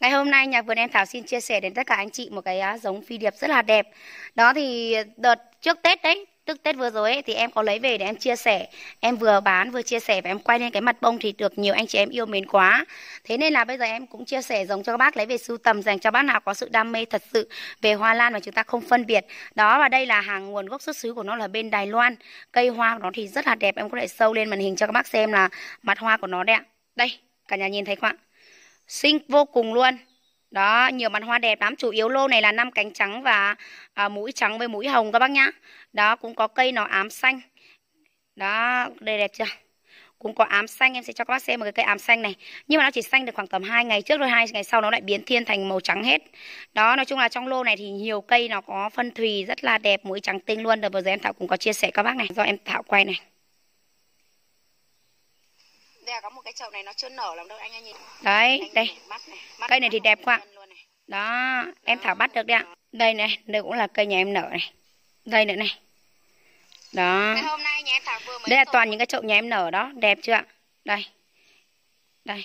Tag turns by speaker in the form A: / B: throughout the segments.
A: Ngày hôm nay nhà vườn em Thảo xin chia sẻ đến tất cả anh chị một cái à, giống phi điệp rất là đẹp. Đó thì đợt trước Tết đấy, tức Tết vừa rồi ấy, thì em có lấy về để em chia sẻ. Em vừa bán vừa chia sẻ và em quay lên cái mặt bông thì được nhiều anh chị em yêu mến quá. Thế nên là bây giờ em cũng chia sẻ giống cho các bác lấy về sưu tầm dành cho bác nào có sự đam mê thật sự về hoa lan mà chúng ta không phân biệt. Đó và đây là hàng nguồn gốc xuất xứ của nó là bên Đài Loan. Cây hoa của nó thì rất là đẹp. Em có thể sâu lên màn hình cho các bác xem là mặt hoa của nó đấy ạ. Đây, cả nhà nhìn thấy không ạ? xinh vô cùng luôn đó nhiều mặt hoa đẹp lắm chủ yếu lô này là năm cánh trắng và à, mũi trắng với mũi hồng các bác nhá đó cũng có cây nó ám xanh đó đây đẹp chưa cũng có ám xanh em sẽ cho các bác xem một cái cây ám xanh này nhưng mà nó chỉ xanh được khoảng tầm hai ngày trước rồi hai ngày sau nó lại biến thiên thành màu trắng hết đó nói chung là trong lô này thì nhiều cây nó có phân thùy rất là đẹp mũi trắng tinh luôn được vừa rồi em thảo cũng có chia sẻ các bác này do em thảo quay này ra có một cái chậu này nó chưa nở lắm đâu anh ơi nhìn. Đấy, anh đây. Nhìn mắt này. Mắt cây này thì đẹp quá. Đó, em thảo bắt được đấy ạ. Đây này, đây cũng là cây nhà em nở này. Đây nữa này. Đó. hôm nay nhà em thảo vừa mới Đây là toàn những cái chậu nhà em nở đó, đẹp chưa ạ? Đây. Đây.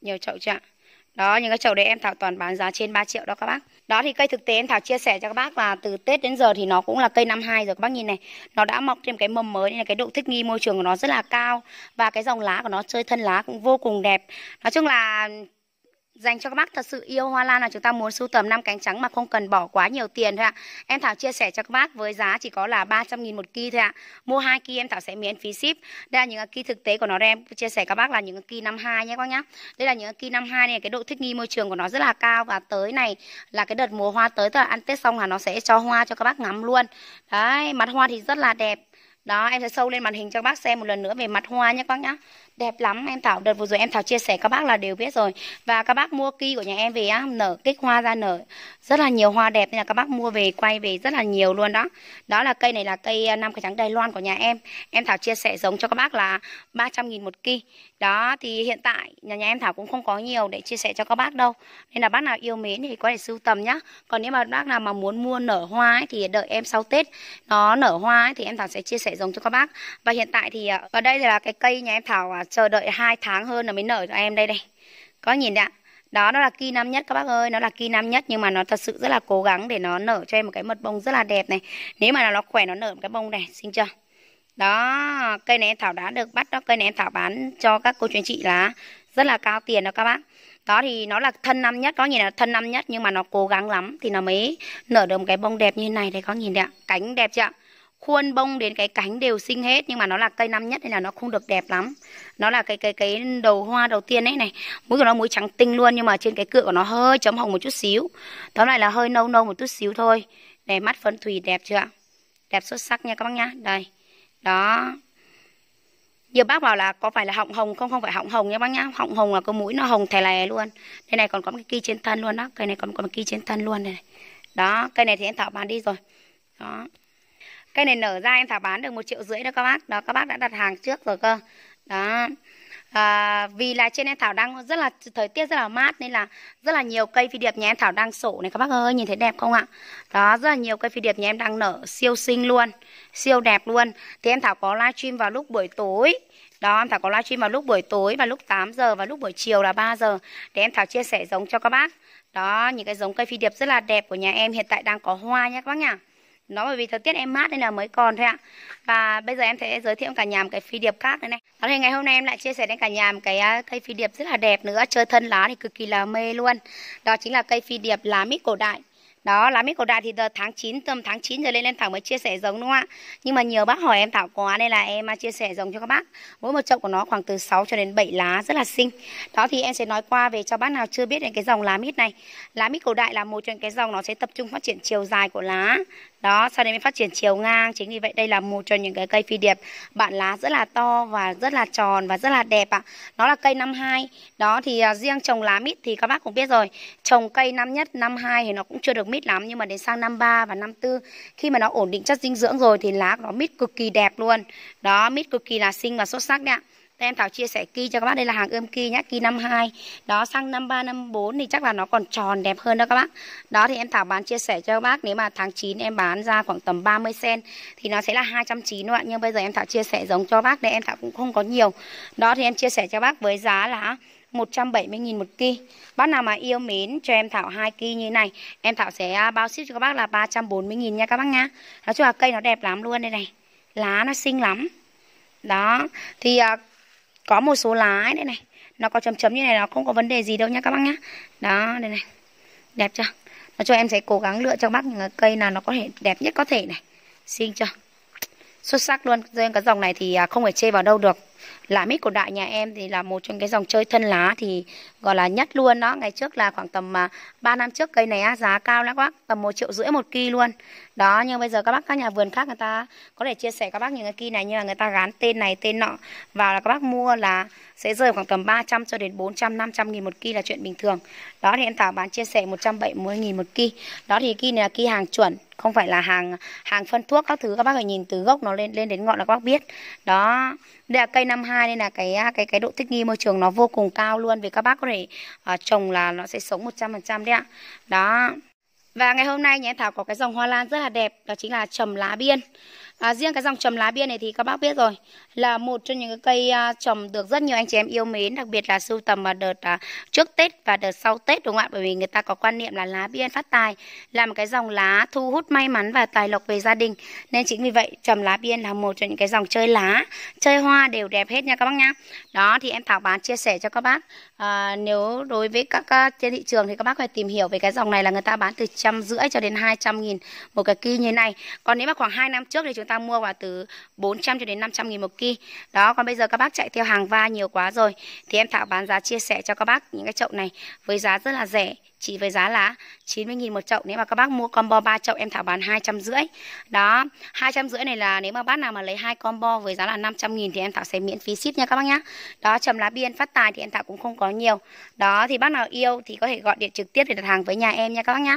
A: Nhiều chậu chưa ạ? Đó, những cái chậu đấy em thảo toàn bán giá trên 3 triệu đó các bác đó thì cây thực tế em Thảo chia sẻ cho các bác là từ Tết đến giờ thì nó cũng là cây năm hai rồi các bác nhìn này nó đã mọc thêm cái mầm mới nên là cái độ thích nghi môi trường của nó rất là cao và cái dòng lá của nó chơi thân lá cũng vô cùng đẹp nói chung là dành cho các bác thật sự yêu hoa lan là chúng ta muốn sưu tầm năm cánh trắng mà không cần bỏ quá nhiều tiền thôi ạ. Em Thảo chia sẻ cho các bác với giá chỉ có là 300 000 một ki thôi ạ. Mua hai ki em Thảo sẽ miễn phí ship. Đây là những ki thực tế của nó đây em chia sẻ các bác là những ki 52 nhé các bác nhá. Đây là những ki 52 này cái độ thích nghi môi trường của nó rất là cao và tới này là cái đợt mùa hoa tới tức là ăn Tết xong là nó sẽ cho hoa cho các bác ngắm luôn. Đấy, mặt hoa thì rất là đẹp. Đó, em sẽ sâu lên màn hình cho các bác xem một lần nữa về mặt hoa nhé các bác nhá đẹp lắm em thảo đợt vừa rồi em thảo chia sẻ các bác là đều biết rồi và các bác mua ki của nhà em về á nở kích hoa ra nở rất là nhiều hoa đẹp nên là các bác mua về quay về rất là nhiều luôn đó đó là cây này là cây à, nam cải trắng đài loan của nhà em em thảo chia sẻ giống cho các bác là 300 nghìn một ki đó thì hiện tại nhà nhà em thảo cũng không có nhiều để chia sẻ cho các bác đâu nên là bác nào yêu mến thì có thể sưu tầm nhá còn nếu mà bác nào mà muốn mua nở hoa ấy, thì đợi em sau tết nó nở hoa ấy, thì em thảo sẽ chia sẻ giống cho các bác và hiện tại thì à, ở đây là cái cây nhà em thảo à, chờ đợi 2 tháng hơn là mới nở cho em đây đây có nhìn đấy ạ đó nó là kỳ năm nhất các bác ơi nó là kỳ năm nhất nhưng mà nó thật sự rất là cố gắng để nó nở cho em một cái mật bông rất là đẹp này nếu mà nó khỏe nó nở một cái bông này xin chưa đó cây này em thảo đã được bắt đó cây này em thảo bán cho các cô chú anh chị là rất là cao tiền đó các bác đó thì nó là thân năm nhất có nhìn là thân năm nhất nhưng mà nó cố gắng lắm thì nó mới nở được một cái bông đẹp như này đấy có nhìn đấy ạ cánh đẹp chưa ạ khuôn bông đến cái cánh đều xinh hết nhưng mà nó là cây năm nhất nên là nó không được đẹp lắm nó là cái cái cái đầu hoa đầu tiên ấy này mũi của nó mũi trắng tinh luôn nhưng mà trên cái cựa của nó hơi chấm hồng một chút xíu tóm lại là hơi nâu nâu một chút xíu thôi để mắt phấn thủy đẹp chưa đẹp xuất sắc nha các bác nhá đây đó nhiều bác bảo là có phải là họng hồng không không phải họng hồng nha bác nhá họng hồng là cái mũi nó hồng thè lè luôn đây này còn có một cái kia trên thân luôn đó cây này còn có một kia trên thân luôn này đó cây này thì em thảo bán đi rồi đó Cây này nở ra em thảo bán được một triệu rưỡi đó các bác. Đó các bác đã đặt hàng trước rồi cơ. Đó. À, vì là trên em thảo đang rất là thời tiết rất là mát nên là rất là nhiều cây phi điệp nhà em thảo đang sổ này các bác ơi nhìn thấy đẹp không ạ đó rất là nhiều cây phi điệp nhà em đang nở siêu xinh luôn siêu đẹp luôn thì em thảo có livestream vào lúc buổi tối đó em thảo có livestream vào lúc buổi tối và lúc 8 giờ và lúc buổi chiều là 3 giờ để em thảo chia sẻ giống cho các bác đó những cái giống cây phi điệp rất là đẹp của nhà em hiện tại đang có hoa nhé các bác nhá nó bởi vì thời tiết em mát nên là mới còn thôi ạ và bây giờ em sẽ giới thiệu cả nhà một cái phi điệp khác đây này đó thì ngày hôm nay em lại chia sẻ đến cả nhà một cái à, cây phi điệp rất là đẹp nữa chơi thân lá thì cực kỳ là mê luôn đó chính là cây phi điệp lá mít cổ đại đó, lá mít cổ đại thì từ tháng 9, tầm tháng 9 giờ lên lên thẳng mới chia sẻ giống đúng không ạ? Nhưng mà nhiều bác hỏi em Thảo quá nên là em à, chia sẻ giống cho các bác. Mỗi một chậu của nó khoảng từ 6 cho đến 7 lá, rất là xinh. Đó thì em sẽ nói qua về cho bác nào chưa biết đến cái dòng lá mít này. Lá mít cổ đại là một trong cái dòng nó sẽ tập trung phát triển chiều dài của lá đó sau đây mới phát triển chiều ngang chính vì vậy đây là một trong những cái cây phi điệp bạn lá rất là to và rất là tròn và rất là đẹp ạ nó là cây năm hai đó thì à, riêng trồng lá mít thì các bác cũng biết rồi trồng cây năm nhất năm hai thì nó cũng chưa được mít lắm nhưng mà đến sang năm ba và năm tư khi mà nó ổn định chất dinh dưỡng rồi thì lá của nó mít cực kỳ đẹp luôn đó mít cực kỳ là xinh và xuất sắc đấy ạ đây em Thảo chia sẻ ki cho các bác đây là hàng ươm ki nhá, ki 52. Đó sang 53 54 thì chắc là nó còn tròn đẹp hơn đó các bác. Đó thì em Thảo bán chia sẻ cho các bác nếu mà tháng 9 em bán ra khoảng tầm 30 sen thì nó sẽ là 290 ạ. Nhưng bây giờ em Thảo chia sẻ giống cho bác để em Thảo cũng không có nhiều. Đó thì em chia sẻ cho bác với giá là 170.000 một ki. Bác nào mà yêu mến cho em Thảo hai ki như này, em Thảo sẽ à, bao ship cho các bác là 340.000 nha các bác nhá. Nói chung là cây nó đẹp lắm luôn đây này. Lá nó xinh lắm. Đó, thì à, có một số lái đây này nó có chấm chấm như này nó không có vấn đề gì đâu nha các bác nhá đó đây này đẹp chưa nó cho em sẽ cố gắng lựa cho bác những cây nào nó có thể đẹp nhất có thể này xinh chưa xuất sắc luôn riêng cái dòng này thì à, không phải chê vào đâu được lá mít của đại nhà em thì là một trong cái dòng chơi thân lá thì gọi là nhất luôn đó ngày trước là khoảng tầm 3 à, năm trước cây này á, giá cao lắm quá tầm một triệu rưỡi một kỳ luôn đó nhưng bây giờ các bác các nhà vườn khác người ta có thể chia sẻ các bác những cái kỳ này nhưng là người ta gán tên này tên nọ vào là các bác mua là sẽ rơi khoảng tầm 300 cho đến 400 500 nghìn một kỳ là chuyện bình thường đó thì em Thảo bán chia sẻ 170 nghìn một kỳ đó thì kỳ này là kỳ hàng chuẩn không phải là hàng hàng phân thuốc các thứ các bác phải nhìn từ gốc nó lên lên đến ngọn là các bác biết đó đây là cây năm năm 252 nên là cái à, cái cái độ thích nghi môi trường nó vô cùng cao luôn vì các bác có thể uh, trồng là nó sẽ sống 100% đấy ạ. Đó. Và ngày hôm nay nhà em Thảo có cái dòng hoa lan rất là đẹp đó chính là trầm lá biên. À, riêng cái dòng trầm lá bia này thì các bác biết rồi là một trong những cây à, trầm được rất nhiều anh chị em yêu mến, đặc biệt là sưu tầm vào đợt à, trước Tết và đợt sau Tết đúng không ạ? Bởi vì người ta có quan niệm là lá bia phát tài là một cái dòng lá thu hút may mắn và tài lộc về gia đình. Nên chính vì vậy trầm lá biên là một trong những cái dòng chơi lá, chơi hoa đều đẹp hết nha các bác nhá. Đó thì em Thảo bán chia sẻ cho các bác. À, nếu đối với các, các à, trên thị trường thì các bác phải tìm hiểu về cái dòng này là người ta bán từ trăm rưỡi cho đến hai trăm nghìn một cái ki như này. Còn nếu mà khoảng hai năm trước thì chúng chúng ta mua vào từ 400 cho đến 500 nghìn một ki đó còn bây giờ các bác chạy theo hàng va nhiều quá rồi thì em Thảo bán giá chia sẻ cho các bác những cái chậu này với giá rất là rẻ chỉ với giá là 90 000 một chậu nếu mà các bác mua combo 3 chậu em Thảo bán rưỡi Đó, rưỡi này là nếu mà bác nào mà lấy hai combo với giá là 500 000 thì em Thảo sẽ miễn phí ship nha các bác nhá. Đó, trầm lá biên phát tài thì em Thảo cũng không có nhiều. Đó thì bác nào yêu thì có thể gọi điện trực tiếp để đặt hàng với nhà em nha các bác nhá.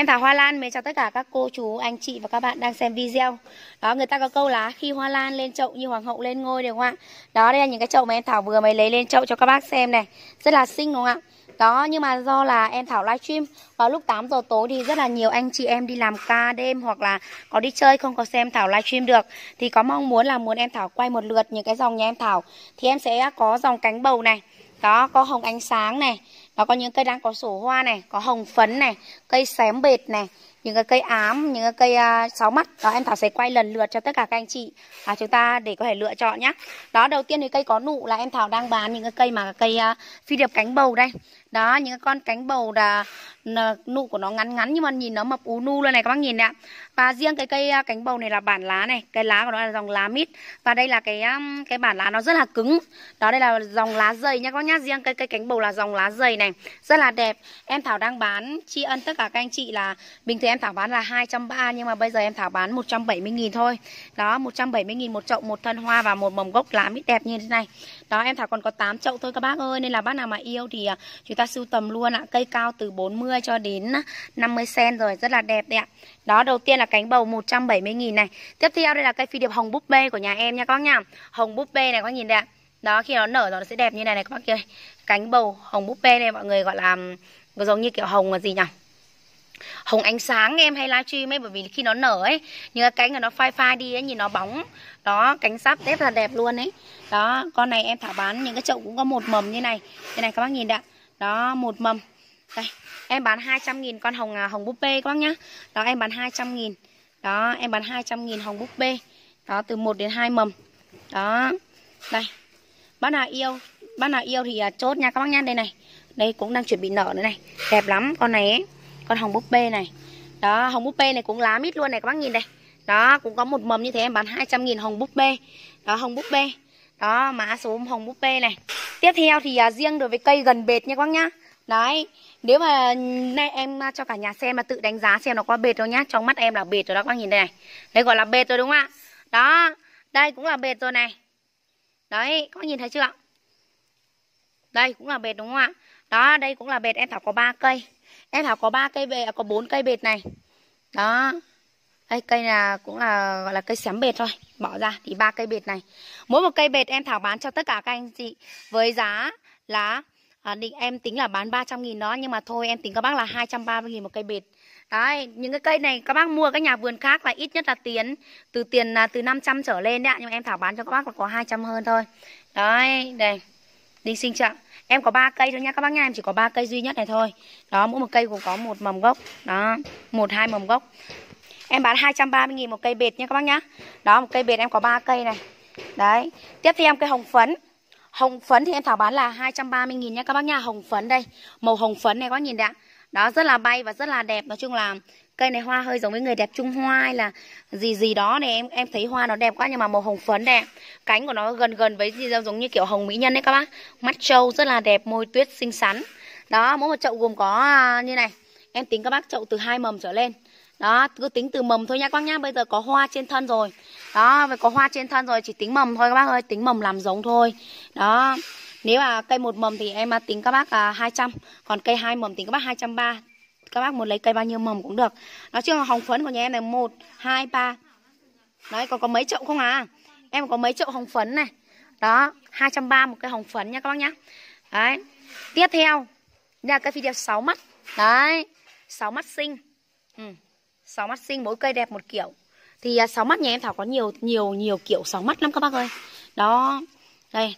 A: Em Thảo Hoa Lan mến chào tất cả các cô chú, anh chị và các bạn đang xem video Đó người ta có câu là khi hoa lan lên chậu như hoàng hậu lên ngôi đúng không ạ Đó đây là những cái chậu mà em Thảo vừa mới lấy lên chậu cho các bác xem này Rất là xinh đúng không ạ đó nhưng mà do là em Thảo livestream vào lúc 8 giờ tối thì rất là nhiều anh chị em đi làm ca đêm hoặc là có đi chơi không có xem Thảo livestream được thì có mong muốn là muốn em Thảo quay một lượt những cái dòng nhà em Thảo thì em sẽ có dòng cánh bầu này đó có hồng ánh sáng này nó có những cây đang có sổ hoa này có hồng phấn này cây xém bệt này những cái cây ám những cái cây uh, sáu mắt đó em thảo sẽ quay lần lượt cho tất cả các anh chị à, chúng ta để có thể lựa chọn nhé. đó đầu tiên thì cây có nụ là em thảo đang bán những cái cây mà cây uh, phi điệp cánh bầu đây đó những con cánh bầu là nụ của nó ngắn ngắn nhưng mà nhìn nó mập ú nu luôn này các bác nhìn ạ và riêng cái cây cánh bầu này là bản lá này cái lá của nó là dòng lá mít và đây là cái cái bản lá nó rất là cứng đó đây là dòng lá dày nha các bác nhá riêng cây cây cánh bầu là dòng lá dày này rất là đẹp em thảo đang bán tri ân tất cả các anh chị là bình thường em thảo bán là hai trăm ba nhưng mà bây giờ em thảo bán 170 000 thôi đó 170 000 một chậu một thân hoa và một mầm gốc lá mít đẹp như thế này đó em thảo còn có 8 chậu thôi các bác ơi nên là bác nào mà yêu thì à, chúng ta sưu tầm luôn ạ cây cao từ 40 cho đến 50 cm rồi rất là đẹp đấy ạ đó đầu tiên là cánh bầu 170.000 này tiếp theo đây là cây phi điệp hồng búp bê của nhà em nha các bác nha hồng búp bê này các bác nhìn đây ạ đó khi nó nở rồi nó sẽ đẹp như này này các bác ơi cánh bầu hồng búp bê này mọi người gọi là giống như kiểu hồng là gì nhỉ hồng ánh sáng em hay livestream ấy bởi vì khi nó nở ấy như cái cánh nó phai phai đi ấy nhìn nó bóng đó cánh sáp tép là đẹp luôn ấy đó con này em thả bán những cái chậu cũng có một mầm như này đây này các bác nhìn đã đó một mầm đây em bán 200 nghìn con hồng à, hồng búp bê các bác nhá đó em bán 200 nghìn đó em bán 200 nghìn hồng búp bê đó từ 1 đến 2 mầm đó đây bác nào yêu bác nào yêu thì à, chốt nha các bác nhá đây này đây cũng đang chuẩn bị nở nữa này đẹp lắm con này ấy con hồng búp bê này đó hồng búp bê này cũng lá mít luôn này các bác nhìn đây đó cũng có một mầm như thế em bán 200 nghìn hồng búp bê đó hồng búp bê đó mã số hồng búp bê này tiếp theo thì à, riêng đối với cây gần bệt nha các bác nhá đấy nếu mà nay em à, cho cả nhà xem mà tự đánh giá xem nó có bệt không nhá trong mắt em là bệt rồi đó các bác nhìn đây này đây gọi là bệt rồi đúng không ạ đó đây cũng là bệt rồi này đấy các bác nhìn thấy chưa đây cũng là bệt đúng không ạ đó đây cũng là bệt em thảo có 3 cây em thảo có ba cây bệt, à, có bốn cây bệt này đó đây, cây là cũng là gọi là cây xém bệt thôi bỏ ra thì ba cây bệt này mỗi một cây bệt em thảo bán cho tất cả các anh chị với giá là à, định em tính là bán 300 nghìn đó nhưng mà thôi em tính các bác là 230 nghìn một cây bệt đấy những cái cây này các bác mua các nhà vườn khác là ít nhất là tiền từ tiền là từ 500 trở lên đấy ạ nhưng mà em thảo bán cho các bác là có 200 hơn thôi đấy đây đinh sinh trạng em có ba cây thôi nha các bác nha em chỉ có ba cây duy nhất này thôi đó mỗi một cây cũng có một mầm gốc đó một hai mầm gốc em bán 230 000 một cây bệt nha các bác nhá đó một cây bệt em có ba cây này đấy tiếp theo em cây hồng phấn hồng phấn thì em thảo bán là 230 000 nha các bác nhá hồng phấn đây màu hồng phấn này các bác nhìn đã đó rất là bay và rất là đẹp nói chung là cây này hoa hơi giống với người đẹp Trung Hoa hay là gì gì đó này em em thấy hoa nó đẹp quá nhưng mà màu hồng phấn đẹp cánh của nó gần gần với gì giống như kiểu hồng mỹ nhân đấy các bác mắt trâu rất là đẹp môi tuyết xinh xắn đó mỗi một chậu gồm có à, như này em tính các bác chậu từ hai mầm trở lên đó cứ tính từ mầm thôi nha các bác nhá bây giờ có hoa trên thân rồi đó phải có hoa trên thân rồi chỉ tính mầm thôi các bác ơi tính mầm làm giống thôi đó nếu mà cây một mầm thì em tính các bác là 200 còn cây hai mầm tính các bác 230 các bác muốn lấy cây bao nhiêu mầm cũng được nói chung là hồng phấn của nhà em này một hai ba đấy còn có mấy chậu không à em có mấy chậu hồng phấn này đó 230 một cây hồng phấn nha các bác nhá đấy tiếp theo là cây phi đẹp sáu mắt đấy sáu mắt xinh ừ. mắt xinh mỗi cây đẹp một kiểu thì à, sáu mắt nhà em Thảo có nhiều nhiều nhiều kiểu sáu mắt lắm các bác ơi đó đây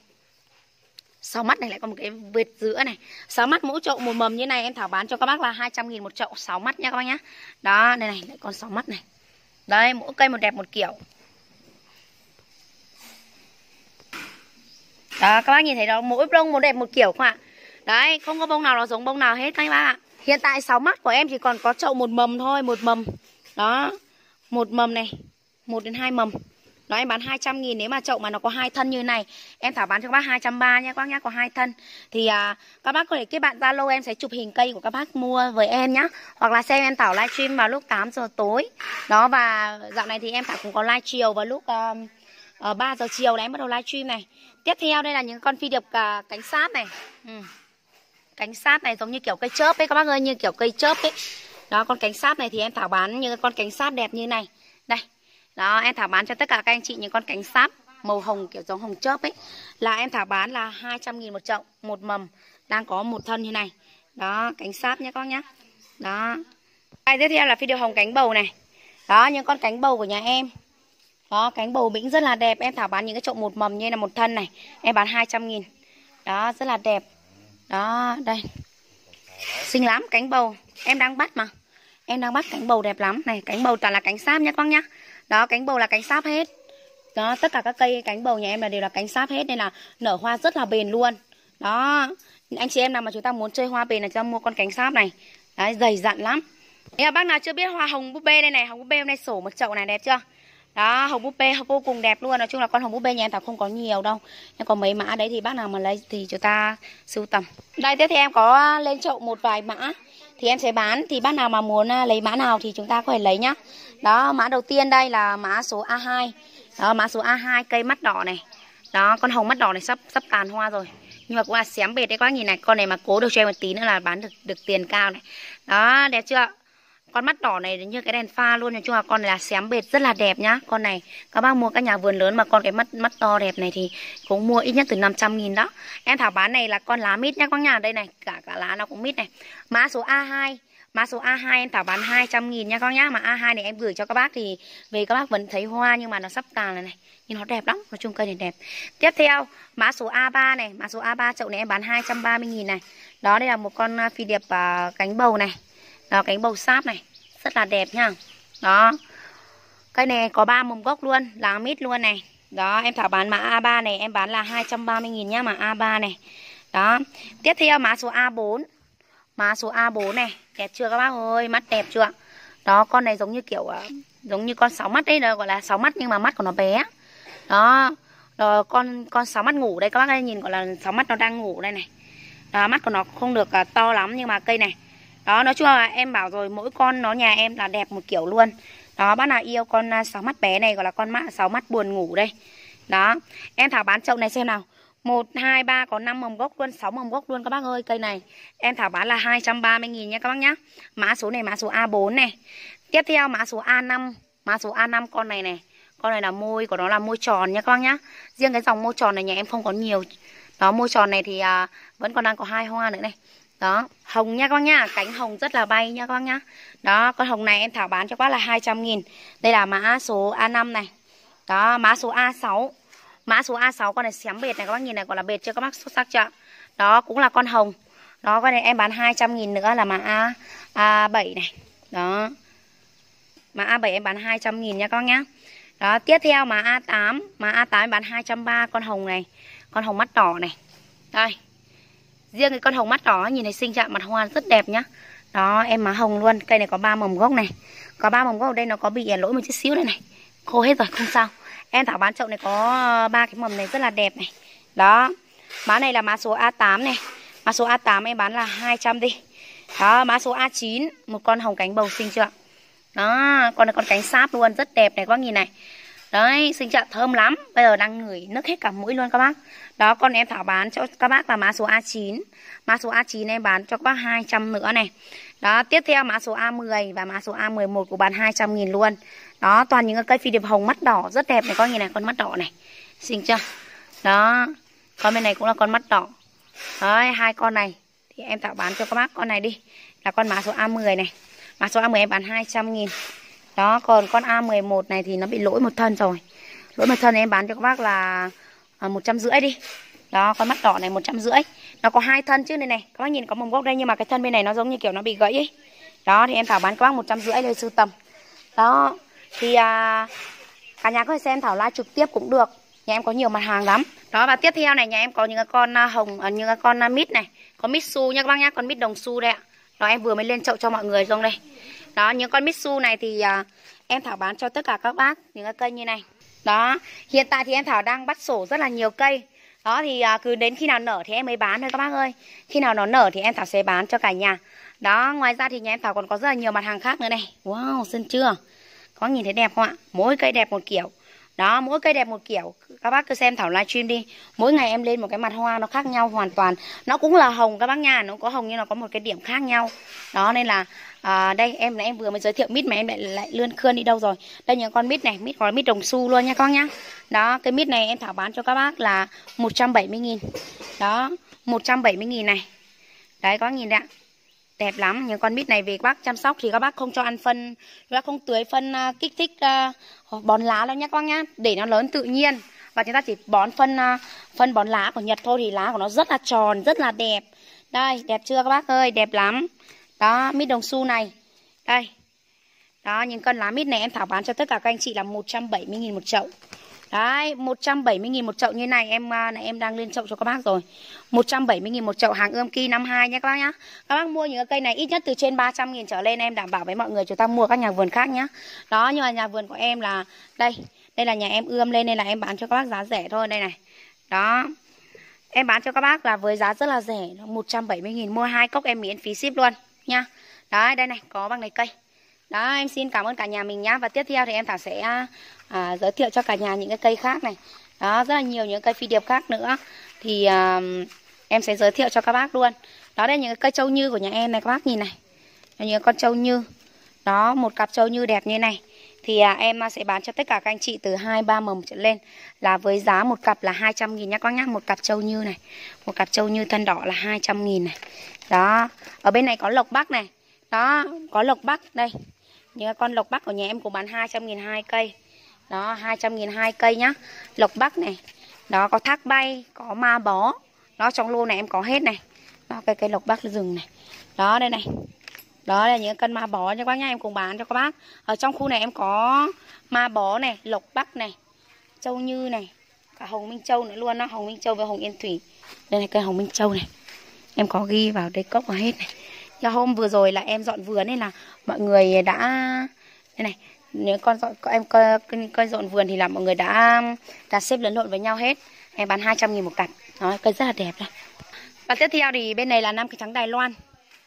A: sau mắt này lại có một cái vệt giữa này sáu mắt mũ trậu một mầm như này em thảo bán cho các bác là 200 nghìn một chậu sáu mắt nha các bác nhá đó đây này lại còn sáu mắt này đây mỗi cây một đẹp một kiểu đó các bác nhìn thấy đó mỗi bông một đẹp một kiểu không ạ đấy không có bông nào nó giống bông nào hết các bác ạ hiện tại sáu mắt của em chỉ còn có chậu một mầm thôi một mầm đó một mầm này một đến hai mầm nó em bán 200 nghìn nếu mà chậu mà nó có hai thân như này Em Thảo bán cho các bác 230 nha các bác nhá Có hai thân Thì à, các bác có thể kết bạn Zalo em sẽ chụp hình cây của các bác mua với em nhá Hoặc là xem em Thảo livestream vào lúc 8 giờ tối Đó và dạo này thì em Thảo cũng có live chiều vào lúc um, uh, 3 giờ chiều là em bắt đầu live stream này Tiếp theo đây là những con phi điệp à, cánh sát này ừ. Cánh sát này giống như kiểu cây chớp ấy các bác ơi Như kiểu cây chớp ấy đó con cánh sáp này thì em thảo bán như con cánh sáp đẹp như này đây đó em thảo bán cho tất cả các anh chị những con cánh sáp màu hồng kiểu giống hồng chớp ấy là em thảo bán là 200.000 một chậu một mầm đang có một thân như này đó cánh sáp nhé con nhé đó cây tiếp theo là video hồng cánh bầu này đó những con cánh bầu của nhà em đó cánh bầu bĩnh rất là đẹp em thảo bán những cái chậu một mầm như là một thân này em bán 200.000 đó rất là đẹp đó đây xinh lắm cánh bầu em đang bắt mà em đang bắt cánh bầu đẹp lắm này cánh bầu toàn là cánh sáp nhé con nhá đó cánh bầu là cánh sáp hết đó tất cả các cây cánh bầu nhà em là đều là cánh sáp hết nên là nở hoa rất là bền luôn đó anh chị em nào mà chúng ta muốn chơi hoa bền là chúng ta mua con cánh sáp này đấy dày dặn lắm Đấy, bác nào chưa biết hoa hồng búp bê đây này, hồng búp bê hôm nay sổ một chậu này đẹp chưa? đó hồng búp bê vô cùng đẹp luôn nói chung là con hồng búp bê nhà em tặng không có nhiều đâu nhưng có mấy mã đấy thì bác nào mà lấy thì chúng ta sưu tầm đây tiếp theo em có lên chậu một vài mã thì em sẽ bán thì bác nào mà muốn à, lấy mã nào thì chúng ta có thể lấy nhá đó mã đầu tiên đây là mã số A2 đó mã số A2 cây mắt đỏ này đó con hồng mắt đỏ này sắp sắp tàn hoa rồi nhưng mà cũng là xém bệt đấy các bác nhìn này con này mà cố được cho em một tí nữa là bán được được tiền cao này đó đẹp chưa con mắt đỏ này như cái đèn pha luôn nói chung là con này là xém bệt rất là đẹp nhá con này các bác mua các nhà vườn lớn mà con cái mắt mắt to đẹp này thì cũng mua ít nhất từ 500 nghìn đó em thảo bán này là con lá mít nhá các nhà đây này cả cả lá nó cũng mít này mã số A2 Mã số A2 em thảo bán 200 nghìn nha con nhá Mà A2 này em gửi cho các bác thì Về các bác vẫn thấy hoa nhưng mà nó sắp tàn này này Nhưng nó đẹp lắm, nói chung cây này đẹp Tiếp theo, mã số A3 này Mã số A3 chậu này em bán 230 nghìn này Đó đây là một con à, phi điệp uh, cánh bầu này đó cánh bầu sáp này rất là đẹp nha đó cây này có ba mầm gốc luôn lá mít luôn này đó em thảo bán mã A3 này em bán là 230.000 nhá mà A3 này đó tiếp theo mã số A4 mã số A4 này đẹp chưa các bác ơi mắt đẹp chưa đó con này giống như kiểu ờ, giống như con sáu mắt đấy gọi là sáu mắt nhưng mà mắt của nó bé đó rồi con con sáu mắt ngủ đây các bác ơi nhìn gọi là sáu mắt nó đang ngủ đây này đó, mắt của nó không được ờ, to lắm nhưng mà cây này đó, nói chung là em bảo rồi mỗi con nó nhà em là đẹp một kiểu luôn. Đó, bác nào yêu con à, sáu mắt bé này gọi là con mạ sáu mắt buồn ngủ đây. Đó, em thảo bán chậu này xem nào. 1 2 3 có 5 mầm gốc luôn, 6 mầm gốc luôn các bác ơi. Cây này em thảo bán là 230 000 nha các bác nhá. Mã số này mã số A4 này. Tiếp theo mã số A5, mã số A5 con này này. Con này là môi của nó là môi tròn nha các bác nhá. Riêng cái dòng môi tròn này nhà em không có nhiều. Đó môi tròn này thì à, vẫn còn đang có hai hoa nữa này đó hồng nha các bác nhá cánh hồng rất là bay nha các bác nhá đó con hồng này em thảo bán cho các bác là 200 nghìn đây là mã số A5 này đó mã số A6 mã số A6 con này xém bệt này các bác nhìn này gọi là bệt chưa các bác xuất sắc chưa đó cũng là con hồng đó con này em bán 200 nghìn nữa là mã A, A7 này đó mã A7 em bán 200 nghìn nha các bác nhá đó tiếp theo mã A8 mã A8 em bán 230 con hồng này con hồng mắt đỏ này đây riêng cái con hồng mắt đó nhìn thấy sinh trạng mặt hoa rất đẹp nhá đó em má hồng luôn cây này có ba mầm gốc này có ba mầm gốc ở đây nó có bị à, lỗi một chút xíu đây này khô hết rồi không sao em thảo bán chậu này có ờ, ba cái mầm này rất là đẹp này đó má này là má số A8 này má số A8 em bán là 200 đi đó má số A9 một con hồng cánh bầu xinh chưa đó con này con cánh sáp luôn rất đẹp này các bác nhìn này Đấy, sinh trạng thơm lắm Bây giờ đang ngửi nước hết cả mũi luôn các bác Đó, con em Thảo bán cho các bác là má số A9 mã số A9 em bán cho các bác 200 nữa này Đó, tiếp theo mã số A10 và mã số A11 của bán 200 nghìn luôn Đó, toàn những cây phi điệp hồng mắt đỏ rất đẹp này Con nhìn này, con mắt đỏ này Xinh chưa? Đó, con bên này cũng là con mắt đỏ Đấy, hai con này Thì em Thảo bán cho các bác con này đi Là con mã số A10 này mã số A10 em bán 200 nghìn đó còn con A11 này thì nó bị lỗi một thân rồi lỗi một thân em bán cho các bác là à, một trăm rưỡi đi đó con mắt đỏ này một trăm rưỡi nó có hai thân chứ này này các bác nhìn có mầm gốc đây nhưng mà cái thân bên này nó giống như kiểu nó bị gãy ấy đó thì em thảo bán các bác một trăm rưỡi lên sưu tầm đó thì à, cả nhà có thể xem thảo live trực tiếp cũng được nhà em có nhiều mặt hàng lắm đó và tiếp theo này nhà em có những cái con à, hồng à, những cái con mít này có mít su nha các bác nhá con mít đồng su đây ạ đó em vừa mới lên chậu cho mọi người xong đây đó những con mitsu này thì uh, em thảo bán cho tất cả các bác những cái cây như này đó hiện tại thì em thảo đang bắt sổ rất là nhiều cây đó thì uh, cứ đến khi nào nở thì em mới bán thôi các bác ơi khi nào nó nở thì em thảo sẽ bán cho cả nhà đó ngoài ra thì nhà em thảo còn có rất là nhiều mặt hàng khác nữa này wow xinh chưa có nhìn thấy đẹp không ạ mỗi cây đẹp một kiểu đó mỗi cây đẹp một kiểu các bác cứ xem thảo livestream đi mỗi ngày em lên một cái mặt hoa nó khác nhau hoàn toàn nó cũng là hồng các bác nha nó có hồng nhưng nó có một cái điểm khác nhau đó nên là à, đây em là em vừa mới giới thiệu mít mà em lại lại lươn khươn đi đâu rồi đây những con mít này mít gọi mít đồng xu luôn nha con nhá đó cái mít này em thảo bán cho các bác là 170 000 đó 170 000 này đấy có nghìn đấy ạ đẹp lắm những con mít này về các bác chăm sóc thì các bác không cho ăn phân các bác không tưới phân uh, kích thích uh, bón lá đâu nhé các bác nhá để nó lớn tự nhiên và chúng ta chỉ bón phân uh, phân bón lá của nhật thôi thì lá của nó rất là tròn rất là đẹp đây đẹp chưa các bác ơi đẹp lắm đó mít đồng xu này đây đó những con lá mít này em thảo bán cho tất cả các anh chị là 170.000 một chậu Đấy, 170.000 một chậu như này em à, này em đang lên chậu cho các bác rồi. 170.000 một chậu hàng ươm kỳ năm 2 nhé các bác nhá. Các bác mua những cái cây này ít nhất từ trên 300.000 trở lên em đảm bảo với mọi người chúng ta mua các nhà vườn khác nhá. Đó, nhưng mà nhà vườn của em là đây, đây là nhà em ươm lên nên là em bán cho các bác giá rẻ thôi đây này. Đó. Em bán cho các bác là với giá rất là rẻ, 170.000 mua hai cốc em miễn phí ship luôn nhá. Đấy, đây này, có bằng này cây. Đó, em xin cảm ơn cả nhà mình nhá. Và tiếp theo thì em Thảo sẽ à, à, giới thiệu cho cả nhà những cái cây khác này đó rất là nhiều những cây phi điệp khác nữa thì à, em sẽ giới thiệu cho các bác luôn đó đây những cái cây châu như của nhà em này các bác nhìn này những con châu như đó một cặp châu như đẹp như này thì à, em sẽ bán cho tất cả các anh chị từ 2 3 mầm trở lên là với giá một cặp là 200 000 nhá các nhá, một cặp châu như này, một cặp châu như thân đỏ là 200 000 này. Đó, ở bên này có lộc bắc này. Đó, có lộc bắc đây. Những con lộc bắc của nhà em cũng bán 200 000 hai cây đó 200 nghìn hai cây nhá lộc bắc này đó có thác bay có ma bó đó trong lô này em có hết này đó cây cây lộc bắc rừng này đó đây này đó là những cân ma bó cho các bác nhá em cùng bán cho các bác ở trong khu này em có ma bó này lộc bắc này châu như này cả hồng minh châu nữa luôn đó hồng minh châu và hồng yên thủy đây là cây hồng minh châu này em có ghi vào đây cốc vào hết này do hôm vừa rồi là em dọn vườn nên là mọi người đã đây này nếu con em coi, coi dọn vườn thì là mọi người đã đã xếp lẫn lộn với nhau hết em bán 200 nghìn một cặp nó cây rất là đẹp đây và tiếp theo thì bên này là nam cây trắng Đài Loan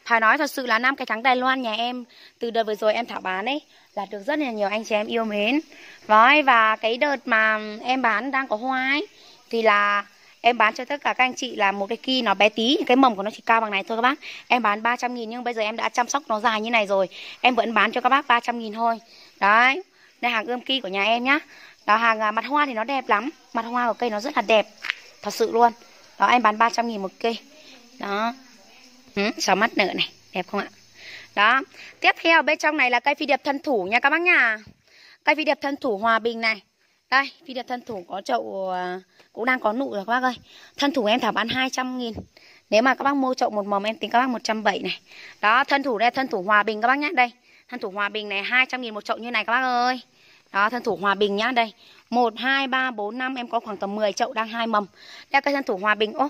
A: phải nói thật sự là nam cây trắng Đài Loan nhà em từ đợt vừa rồi em thảo bán ấy là được rất là nhiều anh chị em yêu mến. Đấy và cái đợt mà em bán đang có hoa ấy thì là em bán cho tất cả các anh chị là một cái ki nó bé tí cái mầm của nó chỉ cao bằng này thôi các bác em bán 300 nghìn nhưng bây giờ em đã chăm sóc nó dài như này rồi em vẫn bán cho các bác 300 nghìn thôi đấy đây hàng ươm ki của nhà em nhá đó hàng à, mặt hoa thì nó đẹp lắm mặt hoa của cây nó rất là đẹp thật sự luôn đó em bán 300 nghìn một cây đó ừ, sáu mắt nở này đẹp không ạ đó tiếp theo bên trong này là cây phi điệp thân thủ nha các bác nha cây phi điệp thân thủ hòa bình này đây, phi điệp thân thủ có chậu à, cũng đang có nụ rồi các bác ơi. Thân thủ em thảo bán 200 nghìn Nếu mà các bác mua chậu một mầm em tính các bác 170 này. Đó, thân thủ đây thân thủ Hòa Bình các bác nhé. Đây, thân thủ Hòa Bình này 200 nghìn một chậu như này các bác ơi. Đó, thân thủ Hòa Bình nhá. Đây, 1 2 3 4 5 em có khoảng tầm 10 chậu đang hai mầm. Đây cây thân thủ Hòa Bình. Ô,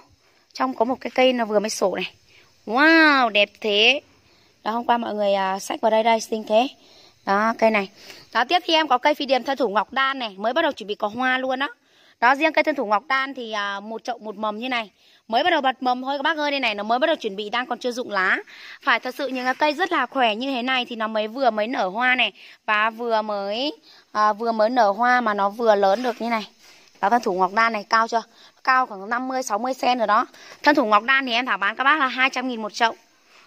A: trong có một cái cây nó vừa mới sổ này. Wow, đẹp thế. Đó hôm qua mọi người à, vào đây đây xinh thế đó cây này đó tiếp theo em có cây phi điểm thân thủ ngọc đan này mới bắt đầu chuẩn bị có hoa luôn đó đó riêng cây thân thủ ngọc đan thì à, một chậu một mầm như này mới bắt đầu bật mầm thôi các bác ơi đây này nó mới bắt đầu chuẩn bị đang còn chưa rụng lá phải thật sự những cái cây rất là khỏe như thế này thì nó mới vừa mới nở hoa này và vừa mới à, vừa mới nở hoa mà nó vừa lớn được như này đó thân thủ ngọc đan này cao chưa cao khoảng 50 60 cm rồi đó thân thủ ngọc đan thì em thảo bán các bác là 200 000 một chậu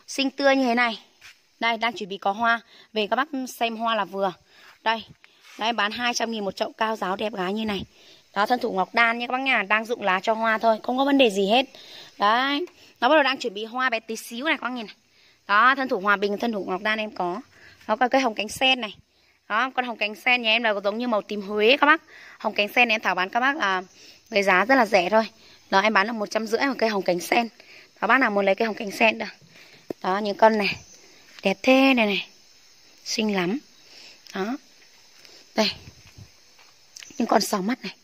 A: xinh tươi như thế này đây, đang chuẩn bị có hoa. Về các bác xem hoa là vừa. Đây, đây bán 200 nghìn một chậu cao giáo đẹp gái như này. Đó, thân thủ ngọc đan nha các bác nhà. Đang dụng lá cho hoa thôi, không có vấn đề gì hết. Đấy, nó bắt đầu đang chuẩn bị hoa bé tí xíu này các bác nhìn này. Đó, thân thủ hòa bình, thân thủ ngọc đan em có. Đó, có cây hồng cánh sen này. Đó, con hồng cánh sen nhà em là giống như màu tím Huế các bác. Hồng cánh sen em thảo bán các bác là với giá rất là rẻ thôi. Đó, em bán là 150 một cây hồng cánh sen. các bác nào muốn lấy cây hồng cánh sen được. Đó, những con này đẹp thế này này xinh lắm đó đây những con sáu mắt này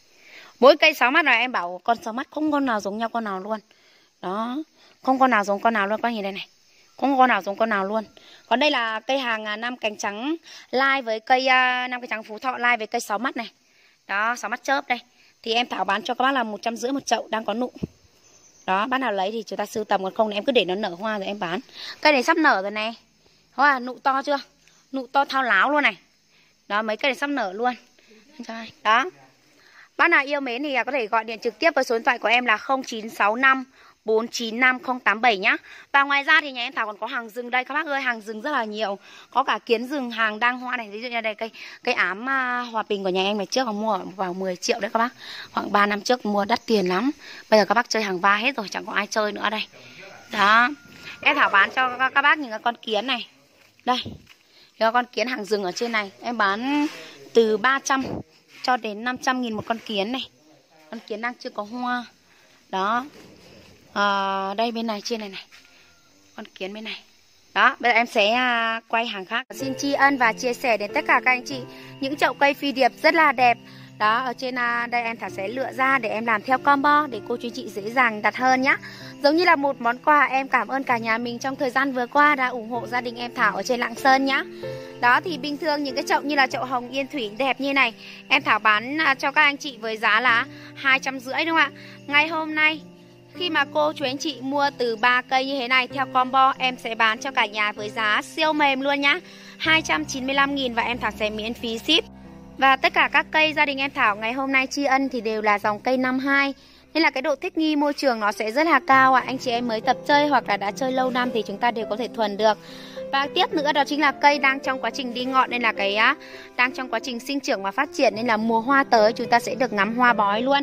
A: mỗi cây sáu mắt này em bảo con sáu mắt không con nào giống nhau con nào luôn đó không con nào giống con nào luôn các anh nhìn đây này không con nào giống con nào luôn còn đây là cây hàng à, năm cánh trắng lai với cây à, năm cánh trắng phú thọ lai với cây sáu mắt này đó sáu mắt chớp đây thì em thảo bán cho các bác là một trăm rưỡi một chậu đang có nụ đó bác nào lấy thì chúng ta sưu tầm còn không thì em cứ để nó nở hoa rồi em bán cây này sắp nở rồi này hoa nụ to chưa? Nụ to thao láo luôn này. Đó, mấy cây này sắp nở luôn. Đó. Bác nào yêu mến thì có thể gọi điện trực tiếp với số điện thoại của em là 0965 495087 nhá. Và ngoài ra thì nhà em Thảo còn có hàng rừng đây các bác ơi, hàng rừng rất là nhiều. Có cả kiến rừng, hàng đang hoa này, ví dụ như đây cây cây ám à, hòa bình của nhà em ngày trước còn mua vào 10 triệu đấy các bác. Khoảng 3 năm trước mua đắt tiền lắm. Bây giờ các bác chơi hàng va hết rồi, chẳng có ai chơi nữa đây. Đó. Em Thảo bán cho các bác những con kiến này. Đây Đó con kiến hàng rừng ở trên này Em bán từ 300 cho đến 500 nghìn một con kiến này Con kiến đang chưa có hoa Đó à, Đây bên này trên này này Con kiến bên này đó, bây giờ em sẽ à, quay hàng khác. Xin tri ân và chia sẻ đến tất cả các anh chị những chậu cây phi điệp rất là đẹp đó ở trên à, đây em thảo sẽ lựa ra để em làm theo combo để cô chú chị dễ dàng đặt hơn nhá giống như là một món quà em cảm ơn cả nhà mình trong thời gian vừa qua đã ủng hộ gia đình em thảo ở trên lạng sơn nhá đó thì bình thường những cái chậu như là chậu hồng yên thủy đẹp như này em thảo bán à, cho các anh chị với giá là hai trăm rưỡi đúng không ạ ngày hôm nay khi mà cô chú anh chị mua từ 3 cây như thế này theo combo em sẽ bán cho cả nhà với giá siêu mềm luôn nhá 295.000 và em Thảo sẽ miễn phí ship và tất cả các cây gia đình em Thảo ngày hôm nay tri ân thì đều là dòng cây năm 2 Nên là cái độ thích nghi môi trường nó sẽ rất là cao ạ à. Anh chị em mới tập chơi hoặc là đã chơi lâu năm thì chúng ta đều có thể thuần được và tiếp nữa đó chính là cây đang trong quá trình đi ngọn nên là cái đang trong quá trình sinh trưởng và phát triển nên là mùa hoa tới chúng ta sẽ được ngắm hoa bói luôn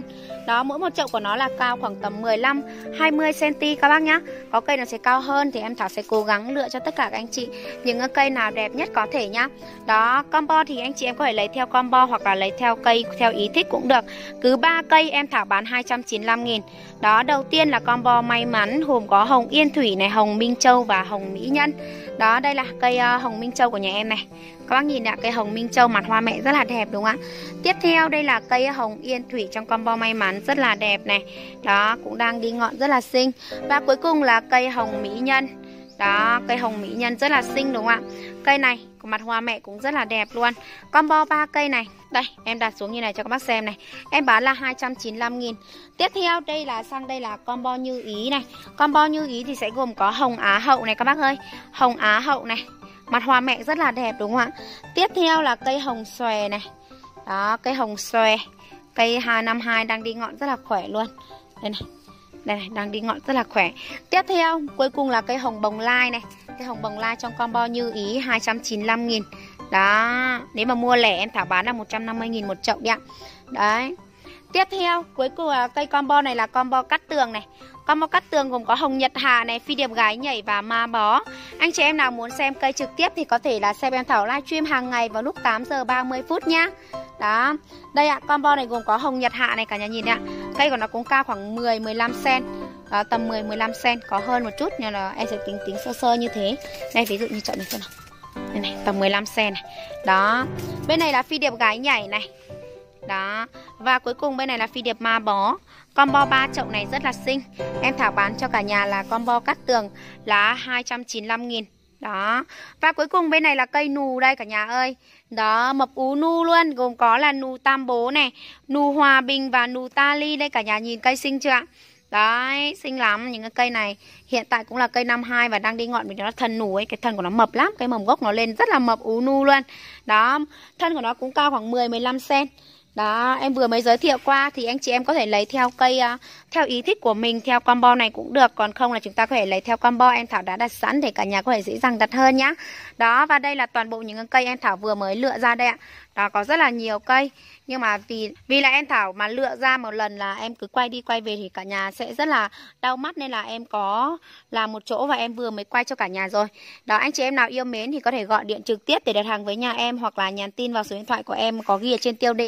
A: đó mỗi một chậu của nó là cao khoảng tầm 15 20 cm các bác nhá có cây nào sẽ cao hơn thì em Thảo sẽ cố gắng lựa cho tất cả các anh chị những cây nào đẹp nhất có thể nhá đó combo thì anh chị em có thể lấy theo combo hoặc là lấy theo cây theo ý thích cũng được cứ 3 cây em Thảo bán 295 000 đó đầu tiên là combo may mắn gồm có hồng yên thủy này hồng minh châu và hồng mỹ nhân đó đó đây là cây uh, hồng minh châu của nhà em này các bác nhìn ạ cây hồng minh châu mặt hoa mẹ rất là đẹp đúng không ạ tiếp theo đây là cây hồng yên thủy trong combo may mắn rất là đẹp này đó cũng đang đi ngọn rất là xinh và cuối cùng là cây hồng mỹ nhân đó cây hồng mỹ nhân rất là xinh đúng không ạ cây này mặt hoa mẹ cũng rất là đẹp luôn combo 3 cây này đây em đặt xuống như này cho các bác xem này em bán là 295 nghìn tiếp theo đây là sang đây là combo như ý này combo như ý thì sẽ gồm có hồng á hậu này các bác ơi hồng á hậu này mặt hoa mẹ rất là đẹp đúng không ạ tiếp theo là cây hồng xòe này đó cây hồng xòe cây 252 đang đi ngọn rất là khỏe luôn đây này đây này đang đi ngọn rất là khỏe tiếp theo cuối cùng là cây hồng bồng lai này cái hồng bồng lai trong combo như ý 295 nghìn Đó, nếu mà mua lẻ em Thảo bán là 150 nghìn một chậu đi ạ Đấy Tiếp theo, cuối cùng là cây combo này là combo cắt tường này Combo cắt tường gồm có hồng nhật hà này, phi điệp gái nhảy và ma bó Anh chị em nào muốn xem cây trực tiếp thì có thể là xem em Thảo livestream hàng ngày vào lúc 8 giờ 30 phút nhá Đó, đây ạ, combo này gồm có hồng nhật hạ này cả nhà nhìn ạ Cây của nó cũng cao khoảng 10-15cm đó, à, tầm 10 15 cm có hơn một chút nhưng là em sẽ tính tính sơ sơ như thế đây ví dụ như chọn này xem nào đây này tầm 15 cm này đó bên này là phi điệp gái nhảy này đó và cuối cùng bên này là phi điệp ma bó combo 3 chậu này rất là xinh em thảo bán cho cả nhà là combo cắt tường là 295 nghìn đó và cuối cùng bên này là cây nù đây cả nhà ơi đó mập ú nu luôn gồm có là nù tam bố này nù hòa bình và nù ta ly đây cả nhà nhìn cây xinh chưa ạ Đấy, xinh lắm những cái cây này Hiện tại cũng là cây năm hai và đang đi ngọn vì nó thân núi, cái thân của nó mập lắm Cái mầm gốc nó lên rất là mập ú nu luôn Đó, thân của nó cũng cao khoảng 10-15cm đó, em vừa mới giới thiệu qua thì anh chị em có thể lấy theo cây ờ, theo ý thích của mình, theo combo này cũng được, còn không là chúng ta có thể lấy theo combo em Thảo đã đặt sẵn để cả nhà có thể dễ dàng đặt hơn nhá. Đó và đây là toàn bộ những cây em Thảo vừa mới lựa ra đây ạ. Đó có rất là nhiều cây, nhưng mà vì vì là em Thảo mà lựa ra một lần là em cứ quay đi quay về thì cả nhà sẽ rất là đau mắt nên là em có làm một chỗ và em vừa mới quay cho cả nhà rồi. Đó anh chị em nào yêu mến thì có thể gọi điện trực tiếp để đặt hàng với nhà em hoặc là nhắn tin vào số điện thoại của em có ghi ở trên tiêu đề